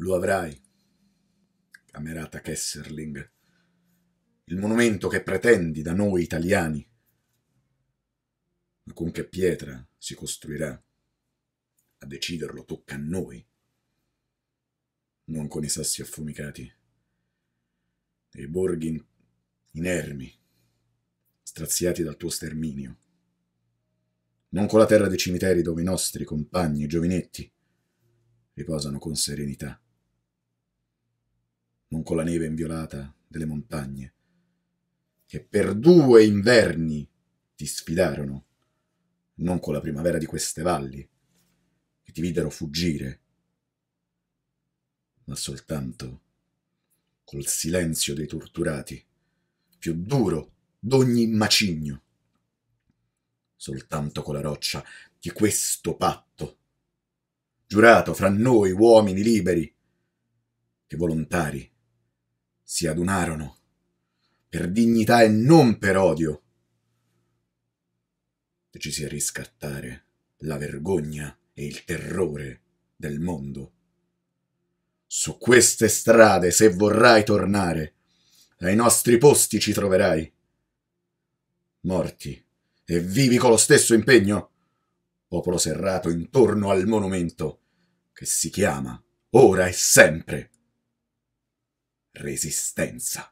Lo avrai, camerata Kesserling, il monumento che pretendi da noi italiani. Ma con che pietra si costruirà? A deciderlo tocca a noi, non con i sassi affumicati, e i borghi inermi, straziati dal tuo sterminio non con la terra dei cimiteri dove i nostri compagni giovinetti riposano con serenità non con la neve inviolata delle montagne, che per due inverni ti sfidarono, non con la primavera di queste valli, che ti videro fuggire, ma soltanto col silenzio dei torturati, più duro d'ogni macigno, soltanto con la roccia di questo patto, giurato fra noi uomini liberi, che volontari si adunarono, per dignità e non per odio. Decisi a riscattare la vergogna e il terrore del mondo. Su queste strade, se vorrai tornare, ai nostri posti ci troverai. Morti e vivi con lo stesso impegno, popolo serrato intorno al monumento che si chiama ora e sempre resistenza.